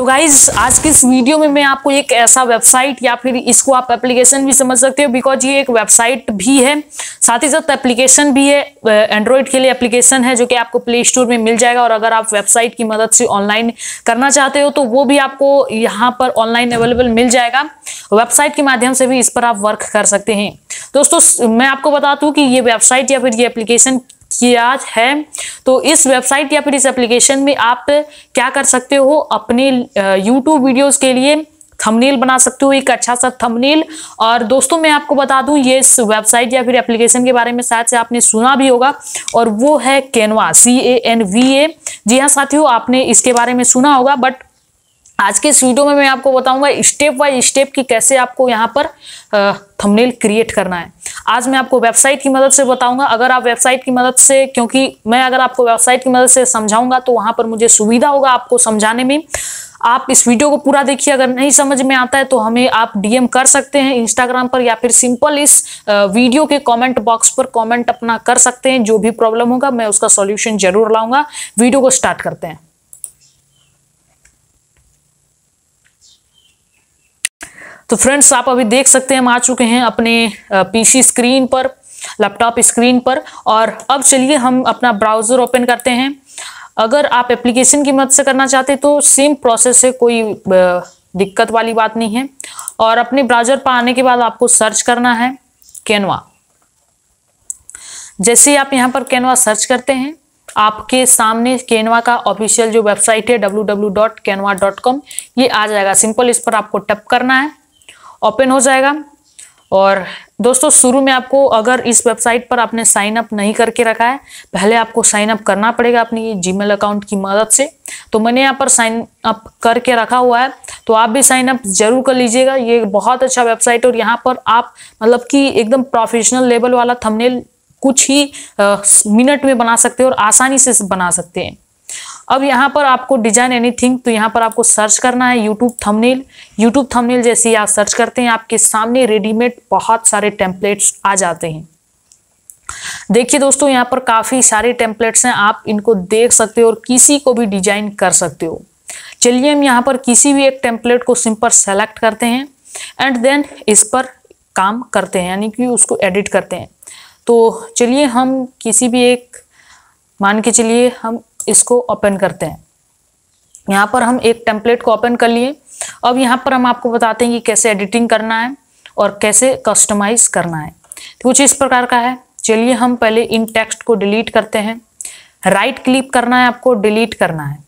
तो गाइज आज के इस वीडियो में मैं आपको एक ऐसा वेबसाइट या फिर इसको आप एप्लीकेशन भी समझ सकते हो बिकॉज ये एक वेबसाइट भी है साथ ही साथ एप्लीकेशन भी है एंड्रॉयड के लिए एप्लीकेशन है जो कि आपको प्ले स्टोर में मिल जाएगा और अगर आप वेबसाइट की मदद से ऑनलाइन करना चाहते हो तो वो भी आपको यहाँ पर ऑनलाइन अवेलेबल मिल जाएगा वेबसाइट के माध्यम से भी इस पर आप वर्क कर सकते हैं दोस्तों मैं आपको बता दूँ कि ये वेबसाइट या फिर ये एप्लीकेशन किया है तो इस वेबसाइट या फिर इस एप्लीकेशन में आप क्या कर सकते हो अपने यूट्यूब वीडियोस के लिए थंबनेल बना सकते हो एक अच्छा सा थंबनेल और दोस्तों मैं आपको बता दूं ये इस वेबसाइट या फिर एप्लीकेशन के बारे में शायद से आपने सुना भी होगा और वो है Canva C A N V A जी हाँ साथियों आपने इसके बारे में सुना होगा बट आज के इस वीडियो में मैं आपको बताऊंगा स्टेप बाय स्टेप कि कैसे आपको यहाँ पर थंबनेल क्रिएट करना है आज मैं आपको वेबसाइट की मदद से बताऊंगा अगर आप वेबसाइट की मदद से क्योंकि मैं अगर आपको वेबसाइट की मदद से समझाऊंगा तो वहाँ पर मुझे सुविधा होगा आपको समझाने में आप इस वीडियो को पूरा देखिए अगर नहीं समझ में आता है तो हमें आप डीएम कर सकते हैं इंस्टाग्राम पर या फिर सिंपल इस वीडियो के कमेंट बॉक्स पर कमेंट अपना कर सकते हैं जो भी प्रॉब्लम होगा मैं उसका सॉल्यूशन जरूर लाऊंगा वीडियो को स्टार्ट करते हैं तो फ्रेंड्स आप अभी देख सकते हैं हम आ चुके हैं अपने पीसी स्क्रीन पर लैपटॉप स्क्रीन पर और अब चलिए हम अपना ब्राउज़र ओपन करते हैं अगर आप एप्लीकेशन की मदद से करना चाहते तो सेम प्रोसेस है कोई दिक्कत वाली बात नहीं है और अपने ब्राउज़र पर आने के बाद आपको सर्च करना है कैनवा जैसे आप यहाँ पर कैनवा सर्च करते हैं आपके सामने कैनवा का ऑफिशियल जो वेबसाइट है डब्ल्यू ये आ जाएगा सिंपल इस पर आपको टप करना है ओपन हो जाएगा और दोस्तों शुरू में आपको अगर इस वेबसाइट पर आपने साइन अप नहीं करके रखा है पहले आपको साइन अप करना पड़ेगा अपनी जीमेल अकाउंट की मदद से तो मैंने यहाँ पर साइन अप करके रखा हुआ है तो आप भी साइन अप जरूर कर लीजिएगा ये बहुत अच्छा वेबसाइट और यहाँ पर आप मतलब कि एकदम प्रोफेशनल लेवल वाला थंबनेल कुछ ही मिनट में बना सकते हैं और आसानी से बना सकते हैं अब यहाँ पर आपको डिजाइन एनीथिंग तो यहाँ पर आपको सर्च करना है यूट्यूब थंबनेल यूट्यूब थंबनेल जैसे आप सर्च करते हैं आपके सामने रेडीमेड बहुत सारे टेम्पलेट्स आ जाते हैं देखिए दोस्तों यहाँ पर काफ़ी सारे टेम्पलेट्स हैं आप इनको देख सकते हो और किसी को भी डिजाइन कर सकते हो चलिए हम यहाँ पर किसी भी एक टेम्पलेट को सिंपल सेलेक्ट करते हैं एंड देन इस पर काम करते हैं यानी कि उसको एडिट करते हैं तो चलिए हम किसी भी एक मान के चलिए हम इसको ओपन करते हैं यहाँ पर हम एक टेम्पलेट को ओपन कर लिए अब यहाँ पर हम आपको बताते हैं कि कैसे एडिटिंग करना है और कैसे कस्टमाइज करना है तो कुछ इस प्रकार का है चलिए हम पहले इन टेक्स्ट को डिलीट करते हैं राइट क्लिक करना है आपको डिलीट करना है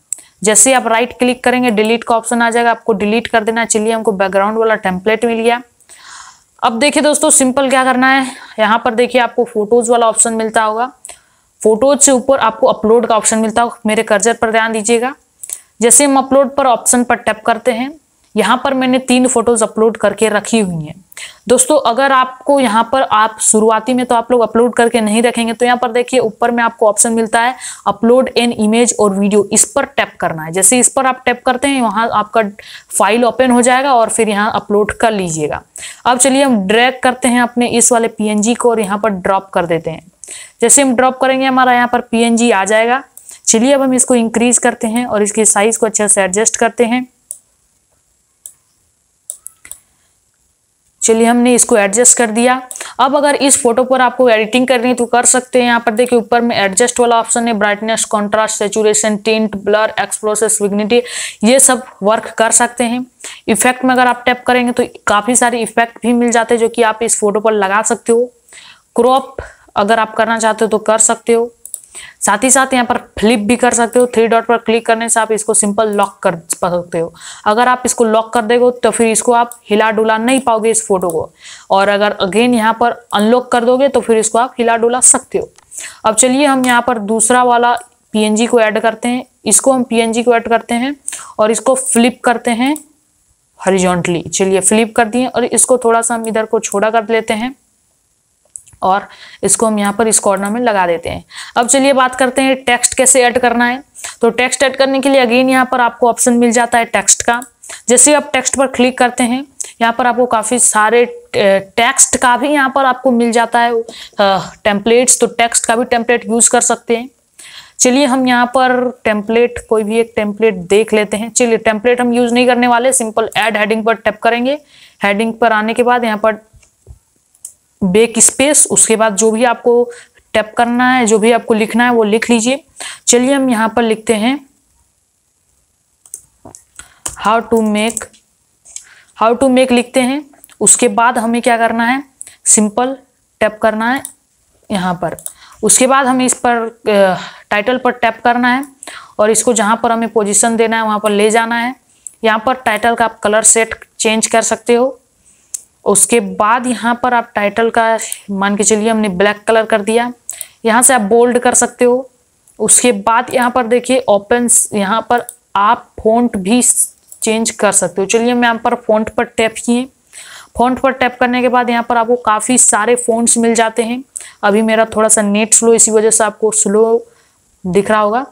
जैसे आप राइट क्लिक करेंगे डिलीट का ऑप्शन आ जाएगा आपको डिलीट कर देना चलिए हमको बैकग्राउंड वाला टेम्पलेट मिल गया अब देखिए दोस्तों सिंपल क्या करना है यहाँ पर देखिए आपको फोटोज़ वाला ऑप्शन मिलता होगा फोटोज से ऊपर आपको अपलोड का ऑप्शन मिलता है मेरे कर्जर पर ध्यान दीजिएगा जैसे हम अपलोड पर ऑप्शन पर टैप करते हैं यहाँ पर मैंने तीन फोटोज अपलोड करके रखी हुई हैं दोस्तों अगर आपको यहाँ पर आप शुरुआती में तो आप लोग अपलोड करके नहीं रखेंगे तो यहाँ पर देखिए ऊपर में आपको ऑप्शन मिलता है अपलोड एन इमेज और वीडियो इस पर टैप करना है जैसे इस पर आप टैप करते हैं वहाँ आपका फाइल ओपन हो जाएगा और फिर यहाँ अपलोड कर लीजिएगा अब चलिए हम ड्रैग करते हैं अपने इस वाले पी को और यहाँ पर ड्रॉप कर देते हैं जैसे हम ड्रॉप करेंगे हमारा यहाँ पर पी आ जाएगा चलिए अब हम इसको इंक्रीज करते हैं और इसके साइज को अच्छे से एडजस्ट करते हैं चलिए हमने इसको एडजस्ट कर दिया अब अगर इस फोटो पर आपको एडिटिंग करनी है तो कर सकते हैं यहाँ पर देखिए ऊपर में एडजस्ट वाला ऑप्शन है brightness contrast saturation tint blur exposure vignette ये सब वर्क कर सकते हैं इफेक्ट में अगर आप टैप करेंगे तो काफ़ी सारे इफेक्ट भी मिल जाते हैं जो कि आप इस फोटो पर लगा सकते हो क्रॉप अगर आप करना चाहते हो तो कर सकते हो साथ ही साथ यहाँ पर फ्लिप भी कर सकते हो थ्री डॉट पर क्लिक करने से आप इसको सिंपल लॉक कर सकते हो अगर आप इसको लॉक कर देगो तो फिर इसको आप हिला डुला नहीं पाओगे इस फोटो को और अगर अगेन यहाँ पर अनलॉक कर दोगे तो फिर इसको आप हिला डुला सकते हो अब चलिए हम यहाँ पर दूसरा वाला पी को ऐड करते हैं इसको हम पी को ऐड करते हैं और इसको फ्लिप करते हैं हरिजोंटली चलिए फ्लिप कर दिए और इसको थोड़ा सा हम इधर को छोड़ा कर लेते हैं और इसको हम यहाँ पर इस कॉर्नर में लगा देते हैं अब चलिए बात करते हैं टेक्स्ट कैसे ऐड करना है तो टेक्स्ट ऐड करने के लिए अगेन यहाँ पर आपको ऑप्शन मिल जाता है टेक्स्ट का जैसे आप टेक्स्ट पर क्लिक करते हैं यहाँ पर आपको काफ़ी सारे टेक्स्ट का भी यहाँ पर आपको मिल जाता है टेम्पलेट्स तो टेक्स्ट का भी टेम्पलेट यूज़ कर सकते हैं चलिए हम यहाँ पर टेम्पलेट कोई भी एक टेम्पलेट देख लेते हैं चलिए टेम्पलेट हम यूज़ नहीं करने वाले सिंपल ऐड हेडिंग पर टैप करेंगे हेडिंग पर आने के बाद यहाँ पर बेक स्पेस उसके बाद जो भी आपको टैप करना है जो भी आपको लिखना है वो लिख लीजिए चलिए हम यहाँ पर लिखते हैं how to make how to make लिखते हैं उसके बाद हमें क्या करना है सिंपल टैप करना है यहाँ पर उसके बाद हमें इस पर टाइटल पर टैप करना है और इसको जहाँ पर हमें पोजीशन देना है वहाँ पर ले जाना है यहाँ पर टाइटल का आप कलर सेट चेंज कर सकते हो उसके बाद यहाँ पर आप टाइटल का मान के चलिए हमने ब्लैक कलर कर दिया यहाँ से आप बोल्ड कर सकते हो उसके बाद यहाँ पर देखिए ओपन यहाँ पर आप फ़ॉन्ट भी चेंज कर सकते हो चलिए मैं यहाँ पर फ़ॉन्ट पर टैप किए फ़ॉन्ट पर टैप करने के बाद यहाँ पर आपको काफ़ी सारे फ़ॉन्ट्स मिल जाते हैं अभी मेरा थोड़ा सा नेट स्लो इसी वजह से आपको स्लो दिख रहा होगा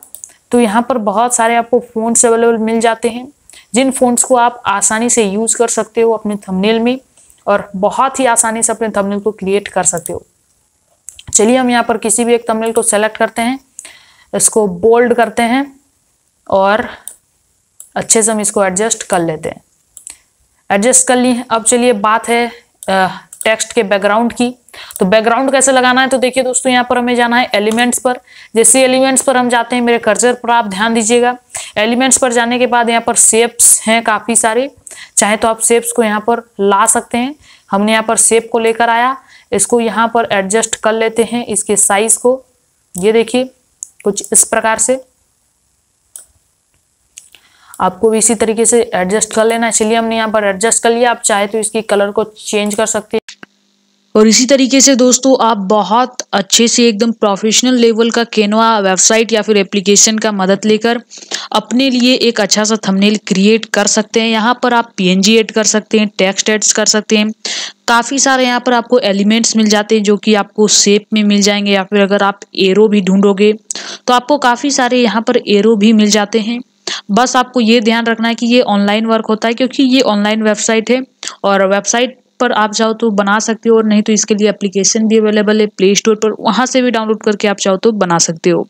तो यहाँ पर बहुत सारे आपको फ़ोन्स अवेलेबल मिल जाते हैं जिन फ़ोन्स को आप आसानी से यूज़ कर सकते हो अपने थंबनेल में और बहुत ही आसानी से अपने थंबनेल को क्रिएट कर सकते हो चलिए हम यहाँ पर किसी भी एक थंबनेल को सेलेक्ट करते हैं इसको बोल्ड करते हैं और अच्छे से हम इसको एडजस्ट कर लेते हैं एडजस्ट कर लिए अब चलिए बात है टेक्स्ट के बैकग्राउंड की तो बैकग्राउंड कैसे लगाना है तो देखिए दोस्तों यहाँ पर हमें जाना है एलिमेंट्स पर जैसे एलिमेंट्स पर हम जाते हैं मेरे कर्जर पर आप ध्यान दीजिएगा एलिमेंट्स पर जाने के बाद यहाँ पर सेप्स हैं काफ़ी सारे चाहे तो आप सेप्स को यहाँ पर ला सकते हैं हमने यहाँ पर सेप को लेकर आया इसको यहाँ पर एडजस्ट कर लेते हैं इसके साइज को ये देखिए कुछ इस प्रकार से आपको भी इसी तरीके से एडजस्ट कर लेना है इसलिए हमने यहाँ पर एडजस्ट कर लिया आप चाहे तो इसकी कलर को चेंज कर सकते हैं और इसी तरीके से दोस्तों आप बहुत अच्छे से एकदम प्रोफेशनल लेवल का केनवा वेबसाइट या फिर एप्लीकेशन का मदद लेकर अपने लिए एक अच्छा सा थंबनेल क्रिएट कर सकते हैं यहाँ पर आप पीएनजी ऐड कर सकते हैं टेक्स्ट एड्स कर सकते हैं काफ़ी सारे यहाँ पर आपको एलिमेंट्स मिल जाते हैं जो कि आपको सेप में मिल जाएंगे या फिर अगर आप एरो भी ढूंढोगे तो आपको काफ़ी सारे यहाँ पर एरो भी मिल जाते हैं बस आपको ये ध्यान रखना है कि ये ऑनलाइन वर्क होता है क्योंकि ये ऑनलाइन वेबसाइट है और वेबसाइट पर आप चाहो तो बना सकते हो और नहीं तो इसके लिए एप्लीकेशन भी अवेलेबल है प्ले स्टोर पर वहाँ से भी डाउनलोड करके आप चाहो तो बना सकते हो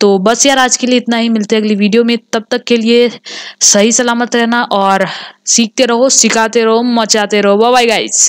तो बस यार आज के लिए इतना ही मिलते हैं अगली वीडियो में तब तक के लिए सही सलामत रहना और सीखते रहो सिखाते रहो मचाते रहो बाय गाइस